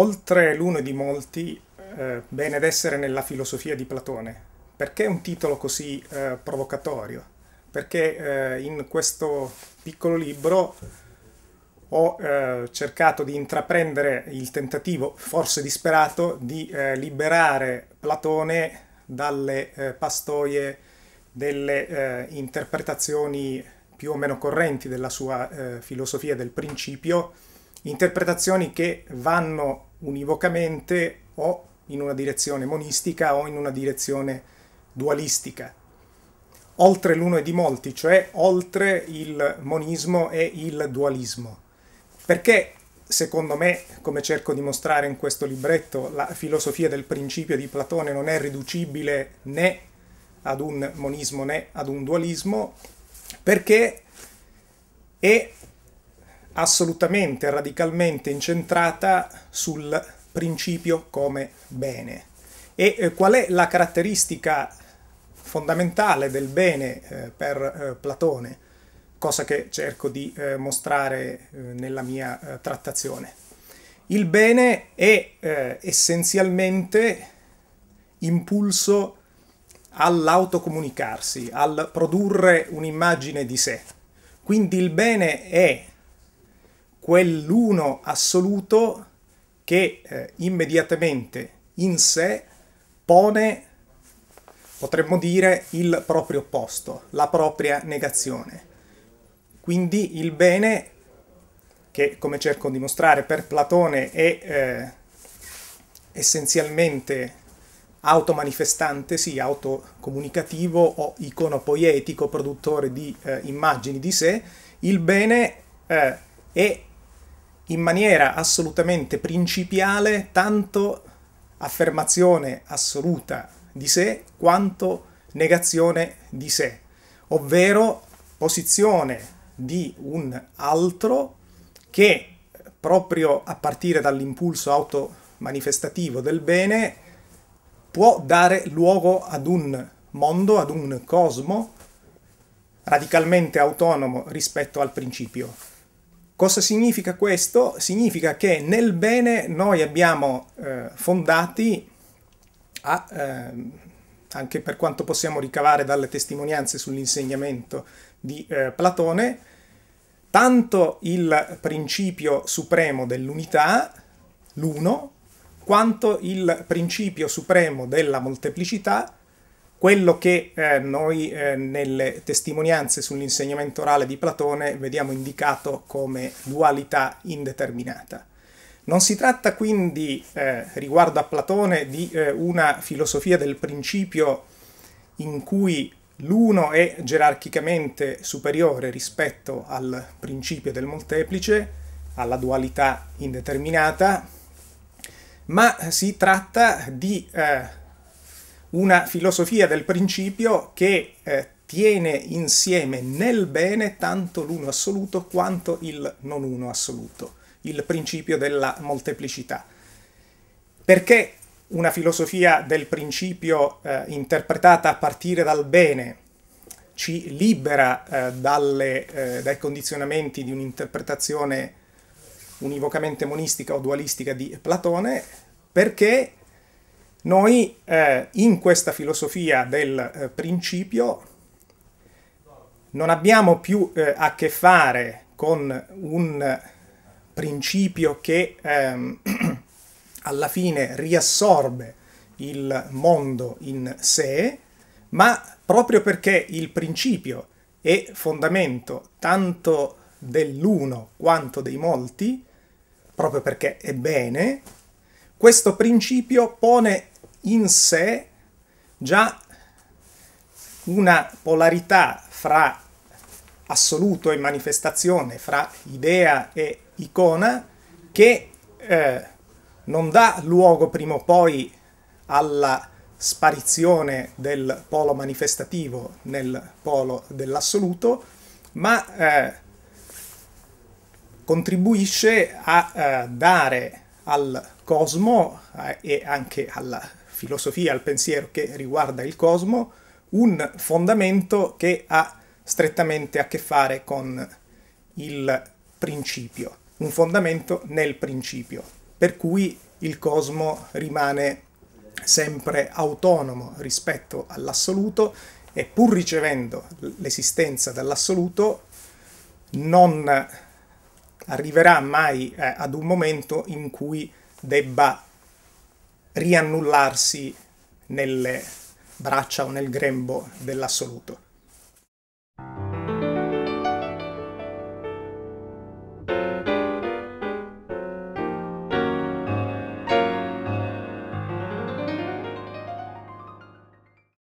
Oltre l'uno di molti, eh, bene essere nella filosofia di Platone. Perché un titolo così eh, provocatorio? Perché eh, in questo piccolo libro ho eh, cercato di intraprendere il tentativo, forse disperato, di eh, liberare Platone dalle eh, pastoie delle interpretazioni più o meno correnti della sua filosofia del principio, interpretazioni che vanno univocamente o in una direzione monistica o in una direzione dualistica. Oltre l'uno e di molti, cioè oltre il monismo e il dualismo. Perché, secondo me, come cerco di mostrare in questo libretto, la filosofia del principio di Platone non è riducibile né ad un monismo né ad un dualismo, perché è assolutamente, radicalmente incentrata sul principio come bene. E eh, qual è la caratteristica fondamentale del bene eh, per eh, Platone, cosa che cerco di mostrare nella mia trattazione? Il bene è essenzialmente impulso all'autocomunicarsi, al produrre un'immagine di sé. Quindi il bene è quell'uno assoluto che eh, immediatamente in sé pone, potremmo dire, il proprio opposto, la propria negazione. Quindi il bene, che come cerco di mostrare per Platone è eh, essenzialmente automanifestante, sì, autocomunicativo o iconopoietico, produttore di eh, immagini di sé, il bene eh, è in maniera assolutamente principiale tanto affermazione assoluta di sé quanto negazione di sé, ovvero posizione di un altro che proprio a partire dall'impulso automanifestativo del bene può dare luogo ad un mondo, ad un cosmo radicalmente autonomo rispetto al principio Cosa significa questo? Significa che nel bene noi abbiamo eh, fondati, a, eh, anche per quanto possiamo ricavare dalle testimonianze sull'insegnamento di eh, Platone, tanto il principio supremo dell'unità, l'uno, quanto il principio supremo della molteplicità, quello che eh, noi eh, nelle testimonianze sull'insegnamento orale di Platone vediamo indicato come dualità indeterminata. Non si tratta quindi, eh, riguardo a Platone, di eh, una filosofia del principio in cui l'uno è gerarchicamente superiore rispetto al principio del molteplice, alla dualità indeterminata, ma si tratta di eh, una filosofia del principio che eh, tiene insieme nel bene tanto l'uno assoluto quanto il non uno assoluto, il principio della molteplicità. Perché una filosofia del principio eh, interpretata a partire dal bene ci libera eh, dalle, eh, dai condizionamenti di un'interpretazione univocamente monistica o dualistica di Platone perché noi eh, in questa filosofia del eh, principio non abbiamo più eh, a che fare con un principio che ehm, alla fine riassorbe il mondo in sé, ma proprio perché il principio è fondamento tanto dell'uno quanto dei molti, proprio perché è bene, questo principio pone in sé già una polarità fra assoluto e manifestazione, fra idea e icona, che eh, non dà luogo prima o poi alla sparizione del polo manifestativo nel polo dell'assoluto, ma eh, contribuisce a eh, dare al cosmo eh, e anche alla filosofia, al pensiero che riguarda il cosmo, un fondamento che ha strettamente a che fare con il principio, un fondamento nel principio, per cui il cosmo rimane sempre autonomo rispetto all'assoluto e pur ricevendo l'esistenza dall'assoluto non arriverà mai eh, ad un momento in cui debba riannullarsi nelle braccia o nel grembo dell'assoluto.